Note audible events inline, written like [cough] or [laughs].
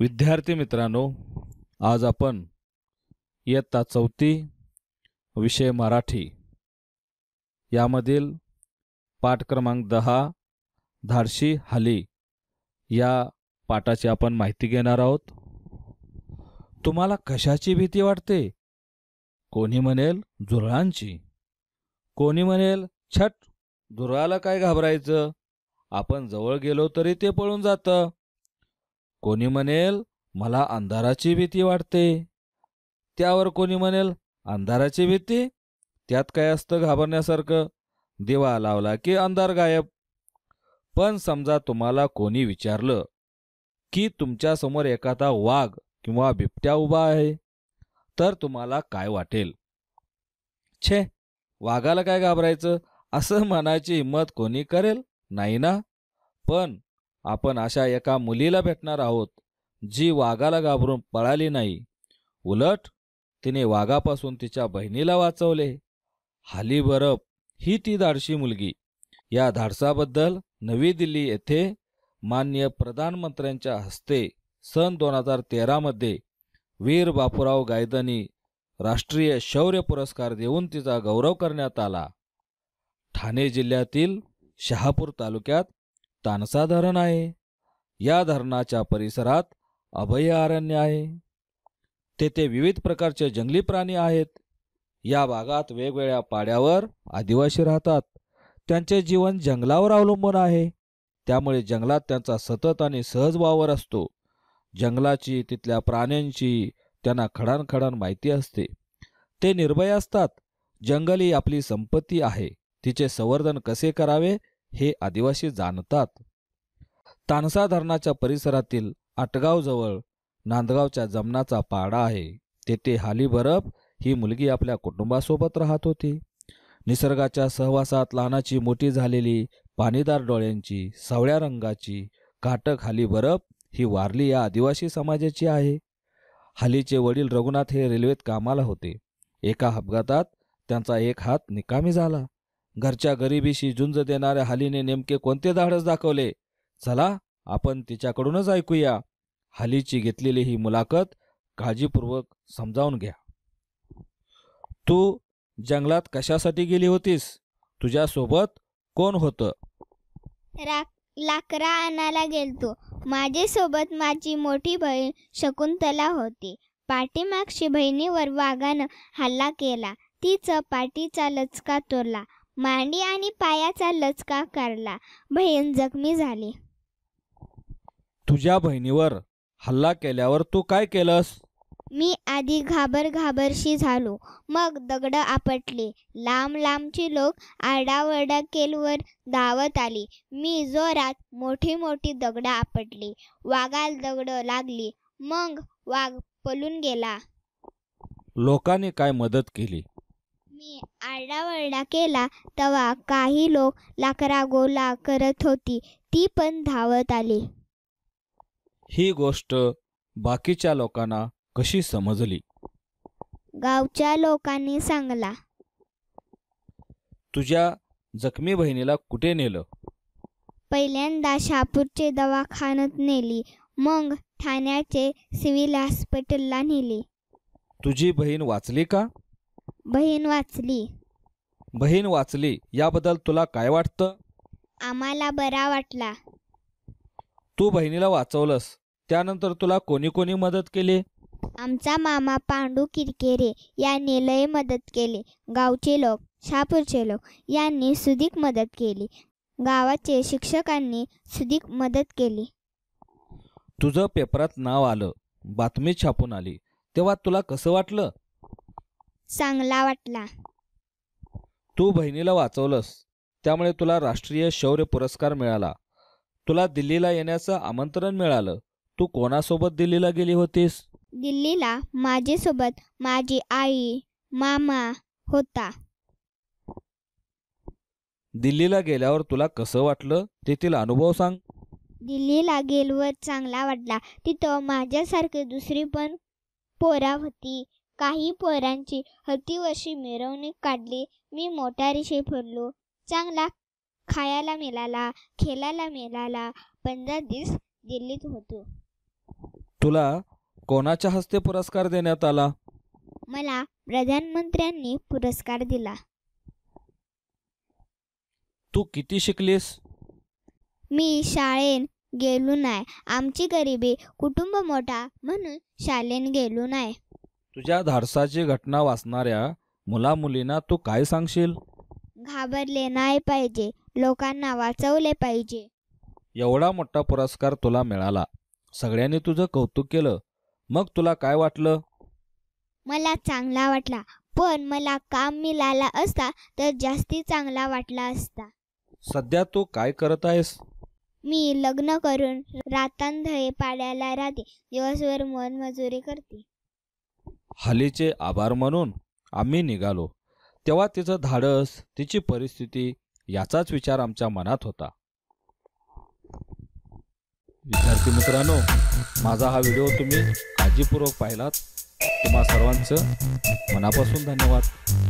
विद्यार्थी मित्रांनो आज आपण इयत्ता चौथी विषय मराठी यामधील पाठ क्रमांक दहा धाडशी हाली या पाठाची आपण माहिती घेणार आहोत तुम्हाला कशाची भीती वाटते कोणी म्हणेल झुरळांची कोणी म्हणेल छट झुरळाला काय घाबरायचं आपण जवळ गेलो तरी ते पळून जातं कोणी म्हणेल मला अंधाराची भीती वाटते त्यावर कोणी म्हणेल अंधाराची भीती त्यात काय असतं घाबरण्यासारखं दिवा लावला की अंधार गायब पण समजा तुम्हाला कोणी विचारलं की तुमच्यासमोर एखादा वाघ किंवा बिबट्या उभा आहे तर तुम्हाला काय वाटेल छे वाघाला काय घाबरायचं असं [laughs] म्हणायची हिंमत कोणी करेल नाही ना पण आपण अशा एका मुलीला भेटणार आहोत जी वाघाला घाबरून पळाली नाही उलट तिने वाघापासून तिच्या बहिणीला वाचवले हाली बरप ही ती धाडशी मुलगी या धाडसाबद्दल नवी दिल्ली येथे मान्य प्रधानमंत्र्यांच्या हस्ते सन दोन हजार तेरामध्ये वीर बापूराव गायदनी राष्ट्रीय शौर्य पुरस्कार देऊन तिचा गौरव करण्यात आला ठाणे जिल्ह्यातील शहापूर तालुक्यात तानसा धरण आहे या धरणाच्या परिसरात अभयारण्य आहे तेथे विविध प्रकारचे जंगली प्राणी आहेत या भागात वेगवेगळ्या पाड्यावर आदिवासी राहतात त्यांचे जीवन जंगलावर अवलंबून आहे त्यामुळे जंगलात त्यांचा सतत आणि सहज वावर असतो जंगलाची तिथल्या प्राण्यांची त्यांना खडानखडान माहिती असते ते निर्भय असतात जंगल ही आपली संपत्ती आहे तिचे संवर्धन कसे करावे हे आदिवासी जाणतात तानसा धरणाच्या परिसरातील आटगावजवळ नांदगावच्या जमनाचा पाडा आहे तेथे हाली बरफ ही मुलगी आपल्या कुटुंबासोबत राहत होती निसर्गाच्या सहवासात लहानाची मोठी झालेली पाणीदार डोळ्यांची सावळ्या रंगाची काटक हाली बरफ ही वारली या आदिवासी समाजाची आहे हालीचे वडील रघुनाथ हे रेल्वेत कामाला होते एका अपघातात त्यांचा एक हात निकामी झाला घरच्या गरिबीशी झुंज देणाऱ्या हालीने नेमके कोणते धाडस दाखवले चला आपण तिच्याकडूनच ऐकूया हालीची घेतलेली ही मुलाखत काळजीपूर्वक समजावून घ्या तू जंगलात कशासाठी गेली होतीस तुझ्यासोबत कोण होतं लाकडा आणायला गेलतो सोबत माझी मोठी बहीण शकुंतला होती पाठीमागची बहिणीवर वाघानं हल्ला केला तीच पाठीचा लचका तोडला मांडी आणि पायाचा लचका करला बहीण जखमी झाली तुझ्या बहिणीवर हल्ला केल्यावर तू काय केलंस मी आधी घाबर घाबरशी झालो मग दगड आपटले लांब लांबचे लोक आडावडा केलवर धावत आली मी जोरात मोठी मोठी दगड आपटली वाघाल दगड लागली मग वाघ पलून गेला लोकांनी काय मदत केली मी आरडावरडा केला तेव्हा काही लोक लाकरा गोला करत होती ती पण धावत आली ही गोष्ट बाकीच्या लोकांना कशी समजली गावच्या लोकांनी सांगला तुझ्या जखमी बहिणीला कुठे नेलं पहिल्यांदा शहापूरचे दवाखान्यात नेली मग ठाण्याचे सिव्हिल हॉस्पिटलला नेली तुझी बहीण वाचली का बहीण वाचली बहीण वाचली याबद्दल तुला काय वाटतं आम्हाला बरा वाटला तू बहिणीला वाचवलंस त्यानंतर तुला कोणी कोणी मदत केली आमचा मामा पांडू किरकेरे यांनी लय मदत केली गावचे लोक शहापूरचे लोक यांनी सुदीक मदत केली गावाचे शिक्षकांनी सुदीक मदत केली तुझं पेपरात नाव आलं बातमी छापून आली तेव्हा तुला कसं वाटलं चांगला वाटला तू बहिणीला वाचवलंस त्यामुळे तुला राष्ट्रीय शौर्य पुरस्कार मिळाला तुला दिल्लीला येण्याचं आमंत्रण मिळालं तू कोणासोबत दिल्लीला गेली होतीस दिल्लीला माझ्यासोबत माझी आई मामा होता दिल्लीला गेल्यावर तुला कसं वाटलं तेथील अनुभव सांग दिल्लीला गेलवर चांगला वाटला तिथं माझ्यासारखी दुसरी पण पोरा होती काही पोरांची हतीवशी मिरवणूक काढली मी मोठ्या रिशी फिरलो चांगला खायला मिळाला खेळायला मिळाला पंधरा दिवस दिल्लीत होतो तुला कोणाच्या हस्ते पुरस्कार देण्यात आला मला प्रधानमंत्र्यांनी पुरस्कार दिला तू किती शिकलीस मी शाळेन गेलो नाही आमची गरिबी कुटुंब मोठा म्हणून शाळेन गेलो नाही तुझ्या धाडसाची घटना वाचणाऱ्या मुलामुलींना तू काय सांगशील घाबरले नाही पाहिजे लोकांना वाचवले पाहिजे एवढा मोठा पुरस्कार तुला मिळाला सगळ्यांनी तुझं कौतुक केलं मग तुला काय वाटलं मला चांगला वाटला पण मला काम मिळाला असता तर जास्ती चांगला वाटला असता सध्या तू काय करत आहेस मी लग्न करून रातांधळे पाड्याला राहते दिवसभर मजुरी करते हलीचे आभार म्हणून आम्ही निघालो तेव्हा तिचं धाडस तिची परिस्थिती याचाच विचार आमच्या मनात होता विद्यार्थी मित्रांनो माझा हा व्हिडिओ तुम्ही काळजीपूर्वक पाहिलात तुम्हा सर्वांचं मनापासून धन्यवाद